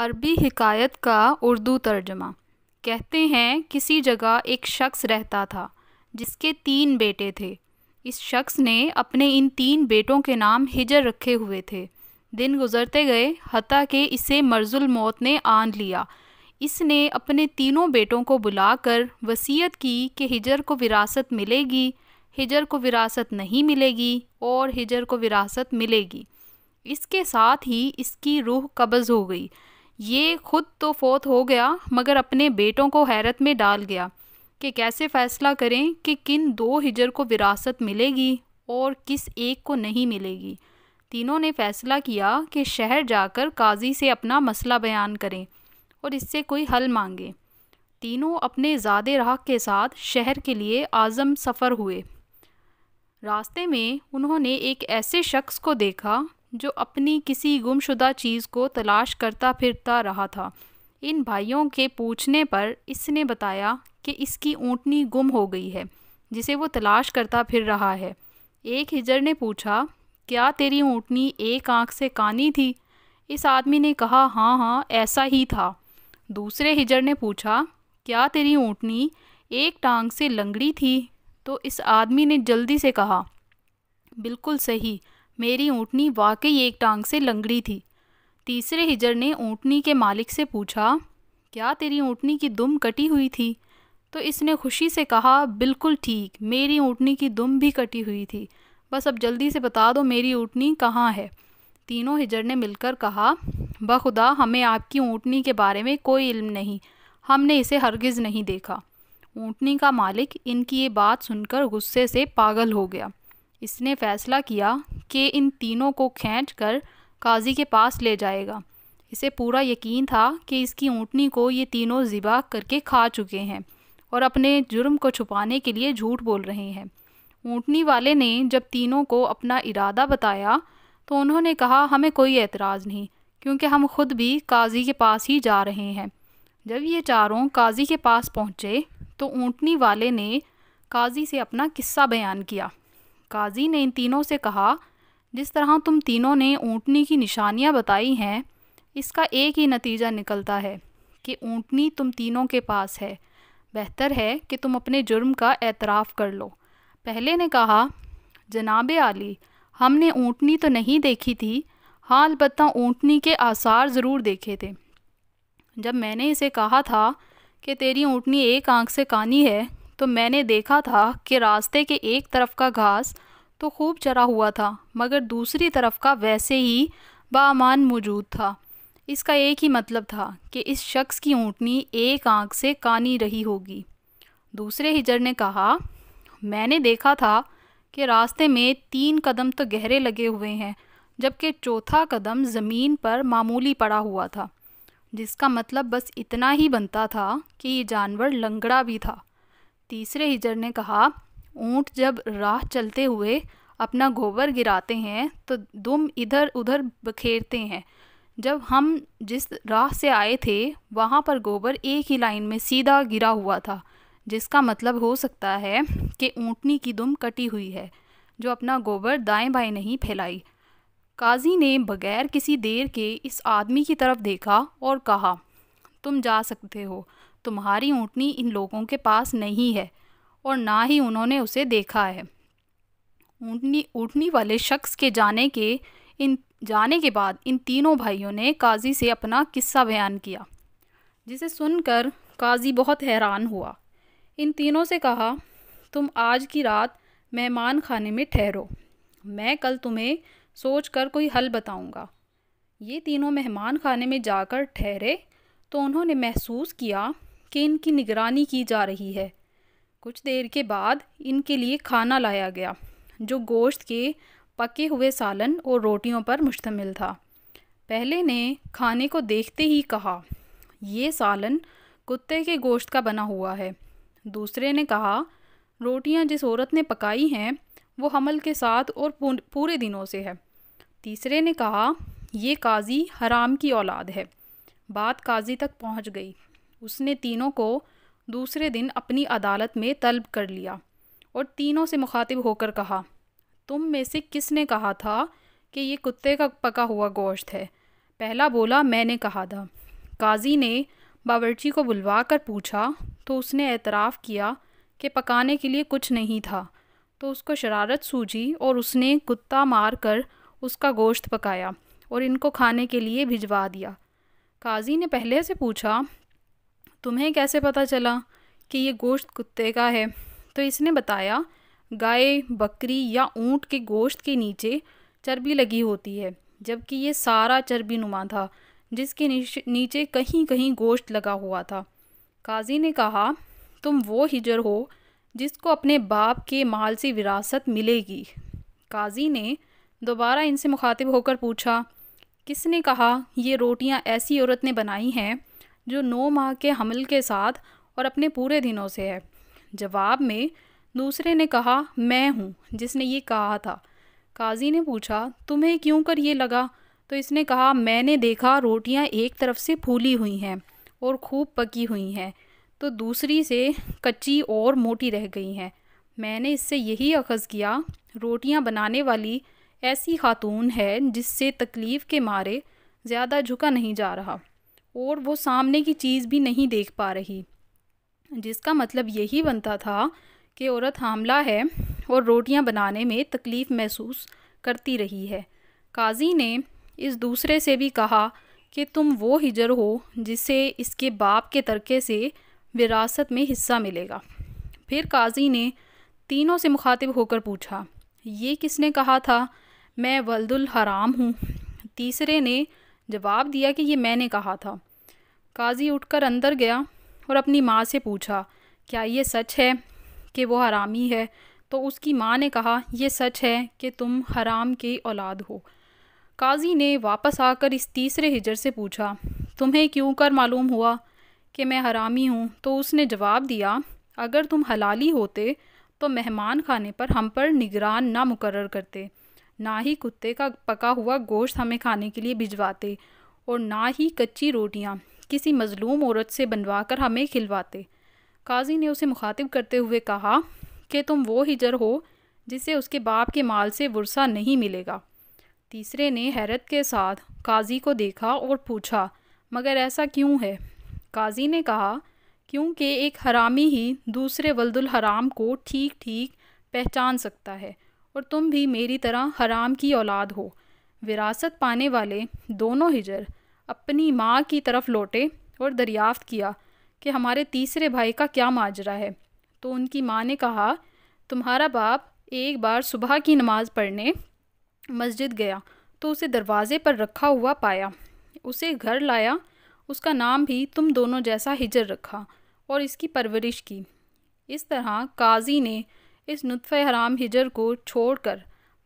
अरबी हिकायत का उर्दू तर्जमा कहते हैं किसी जगह एक शख्स रहता था जिसके तीन बेटे थे इस शख्स ने अपने इन तीन बेटों के नाम हिजर रखे हुए थे दिन गुजरते गए हता के इसे मर्जुल मौत ने आन लिया इसने अपने तीनों बेटों को बुलाकर वसीयत की कि हिजर को विरासत मिलेगी हिजर को विरासत नहीं मिलेगी और हिजर को विरासत मिलेगी इसके साथ ही इसकी रूह कब्ज़ हो गई ये खुद तो फोत हो गया मगर अपने बेटों को हैरत में डाल गया कि कैसे फ़ैसला करें कि किन दो हिजर को विरासत मिलेगी और किस एक को नहीं मिलेगी तीनों ने फैसला किया कि शहर जाकर काजी से अपना मसला बयान करें और इससे कोई हल मांगे तीनों अपने ज़्यादा राह के साथ शहर के लिए आज़म सफ़र हुए रास्ते में उन्होंने एक ऐसे शख्स को देखा जो अपनी किसी गुमशुदा चीज़ को तलाश करता फिरता रहा था इन भाइयों के पूछने पर इसने बताया कि इसकी ऊँटनी गुम हो गई है जिसे वो तलाश करता फिर रहा है एक हिजर ने पूछा क्या तेरी ऊँटनी एक आँख से कानी थी इस आदमी ने कहा हाँ हाँ ऐसा ही था दूसरे हिजर ने पूछा क्या तेरी ऊँटनी एक टांग से लंगड़ी थी तो इस आदमी ने जल्दी से कहा बिल्कुल सही मेरी ऊँटनी वाकई एक टांग से लंगड़ी थी तीसरे हिजर ने ऊँटनी के मालिक से पूछा क्या तेरी ऊँटनी की दुम कटी हुई थी तो इसने खुशी से कहा बिल्कुल ठीक मेरी ऊँटनी की दुम भी कटी हुई थी बस अब जल्दी से बता दो मेरी ऊँटनी कहाँ है तीनों हिजर ने मिलकर कहा बखुदा हमें आपकी ऊँटनी के बारे में कोई इल्म नहीं हमने इसे हरगिज़ नहीं देखा ऊँटनी का मालिक इनकी ये बात सुनकर गुस्से से पागल हो गया इसने फैसला किया कि इन तीनों को खींच कर काजी के पास ले जाएगा इसे पूरा यकीन था कि इसकी ऊँटनी को ये तीनों ज़िबा करके खा चुके हैं और अपने जुर्म को छुपाने के लिए झूठ बोल रहे हैं ऊँटनी वाले ने जब तीनों को अपना इरादा बताया तो उन्होंने कहा हमें कोई एतराज़ नहीं क्योंकि हम खुद भी काजी के पास ही जा रहे हैं जब ये चारों काजी के पास पहुँचे तो ऊँटनी वाले ने काजी से अपना किस्सा बयान किया काजी ने इन तीनों से कहा जिस तरह तुम तीनों ने ऊँटनी की निशानियाँ बताई हैं इसका एक ही नतीजा निकलता है कि ऊँटनी तुम तीनों के पास है बेहतर है कि तुम अपने जुर्म का एतराफ़ कर लो पहले ने कहा जनाब आली हमने ऊँटनी तो नहीं देखी थी हाँ अलबत् ऊँटनी के आसार ज़रूर देखे थे जब मैंने इसे कहा था कि तेरी ऊँटनी एक आंख से कानी है तो मैंने देखा था कि रास्ते के एक तरफ का घास तो खूब चरा हुआ था मगर दूसरी तरफ का वैसे ही बामान मौजूद था इसका एक ही मतलब था कि इस शख्स की ऊँटनी एक आंख से कानी रही होगी दूसरे हिजर ने कहा मैंने देखा था कि रास्ते में तीन कदम तो गहरे लगे हुए हैं जबकि चौथा कदम ज़मीन पर मामूली पड़ा हुआ था जिसका मतलब बस इतना ही बनता था कि ये जानवर लंगड़ा भी था तीसरे हिजर ने कहा ऊँट जब राह चलते हुए अपना गोबर गिराते हैं तो दुम इधर उधर बखेरते हैं जब हम जिस राह से आए थे वहाँ पर गोबर एक ही लाइन में सीधा गिरा हुआ था जिसका मतलब हो सकता है कि ऊँटनी की दुम कटी हुई है जो अपना गोबर दाएं बाएं नहीं फैलाई काजी ने बगैर किसी देर के इस आदमी की तरफ देखा और कहा तुम जा सकते हो तुम्हारी ऊँटनी इन लोगों के पास नहीं है और ना ही उन्होंने उसे देखा है ऊँटनी ऊँटनी वाले शख्स के जाने के इन जाने के बाद इन तीनों भाइयों ने काजी से अपना किस्सा बयान किया जिसे सुनकर काजी बहुत हैरान हुआ इन तीनों से कहा तुम आज की रात मेहमान खाने में ठहरो मैं कल तुम्हें सोच कर कोई हल बताऊंगा। ये तीनों मेहमान खाने में जाकर ठहरे तो उन्होंने महसूस किया कि इनकी निगरानी की जा रही है कुछ देर के बाद इनके लिए खाना लाया गया जो गोश्त के पके हुए सालन और रोटियों पर मुश्तमिल था पहले ने खाने को देखते ही कहा यह सालन कुत्ते के गोश्त का बना हुआ है दूसरे ने कहा रोटियां जिस औरत ने पकाई हैं वो हमल के साथ और पूरे दिनों से है तीसरे ने कहा यह काजी हराम की औलाद है बात काजी तक पहुंच गई उसने तीनों को दूसरे दिन अपनी अदालत में तलब कर लिया और तीनों से मुखातिब होकर कहा तुम में से किसने कहा था कि ये कुत्ते का पका हुआ गोश्त है पहला बोला मैंने कहा था काजी ने बावर्ची को बुलवा कर पूछा तो उसने एतराफ़ किया कि पकाने के लिए कुछ नहीं था तो उसको शरारत सूझी और उसने कुत्ता मार कर उसका गोश्त पकाया और इनको खाने के लिए भिजवा दिया काजी ने पहले से पूछा तुम्हें कैसे पता चला कि ये गोश्त कुत्ते का है तो इसने बताया गाय बकरी या ऊँट के गोश्त के नीचे चर्बी लगी होती है जबकि ये सारा चर्बी नुमा था जिसके नीचे कहीं कहीं गोश्त लगा हुआ था काजी ने कहा तुम वो हिजर हो जिसको अपने बाप के माल से विरासत मिलेगी काजी ने दोबारा इनसे मुखातिब होकर पूछा किसने कहा ये रोटियां ऐसी औरत ने बनाई हैं जो नौ माह के हमल के साथ और अपने पूरे दिनों से है जवाब में दूसरे ने कहा मैं हूँ जिसने ये कहा था काजी ने पूछा तुम्हें क्यों कर ये लगा तो इसने कहा मैंने देखा रोटियाँ एक तरफ से फूली हुई हैं और खूब पकी हुई हैं तो दूसरी से कच्ची और मोटी रह गई हैं मैंने इससे यही अखज़ किया रोटियाँ बनाने वाली ऐसी खातून है जिससे तकलीफ़ के मारे ज़्यादा झुका नहीं जा रहा और वो सामने की चीज़ भी नहीं देख पा रही जिसका मतलब यही बनता था कि औरत हामला है और रोटियां बनाने में तकलीफ़ महसूस करती रही है काजी ने इस दूसरे से भी कहा कि तुम वो हिजर हो जिसे इसके बाप के तरके से विरासत में हिस्सा मिलेगा फिर काजी ने तीनों से मुखातिब होकर पूछा ये किसने कहा था मैं वल्दुल हराम हूँ तीसरे ने जवाब दिया कि ये मैंने कहा था काजी उठकर अंदर गया और अपनी माँ से पूछा क्या ये सच है कि वो हरामी है तो उसकी माँ ने कहा यह सच है कि तुम हराम की औलाद हो काजी ने वापस आकर इस तीसरे हिजर से पूछा तुम्हें क्यों कर मालूम हुआ कि मैं हरामी हूँ तो उसने जवाब दिया अगर तुम हलाली होते तो मेहमान खाने पर हम पर निगरान ना मुकर्र करते ना ही कुत्ते का पका हुआ गोश्त हमें खाने के लिए भिजवाते और ना ही कच्ची रोटियाँ किसी मजलूम औरत से बनवा कर हमें खिलवाते काजी ने उसे मुखातिब करते हुए कहा कि तुम वो हिजर हो जिसे उसके बाप के माल से वर्षा नहीं मिलेगा तीसरे ने हैरत के साथ काजी को देखा और पूछा मगर ऐसा क्यों है काजी ने कहा क्योंकि एक हरामी ही दूसरे वल्दुल हराम को ठीक ठीक पहचान सकता है और तुम भी मेरी तरह हराम की औलाद हो विरासत पाने वाले दोनों हिजर अपनी माँ की तरफ लौटे और दरियाफ्त किया कि हमारे तीसरे भाई का क्या माजरा है तो उनकी माँ ने कहा तुम्हारा बाप एक बार सुबह की नमाज़ पढ़ने मस्जिद गया तो उसे दरवाज़े पर रखा हुआ पाया उसे घर लाया उसका नाम भी तुम दोनों जैसा हिजर रखा और इसकी परवरिश की इस तरह काजी ने इस नुतफ़ हराम हिजर को छोड़कर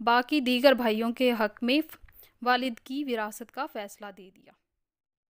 बाकी दीगर भाइयों के हक में वालिद की विरासत का फ़ैसला दे दिया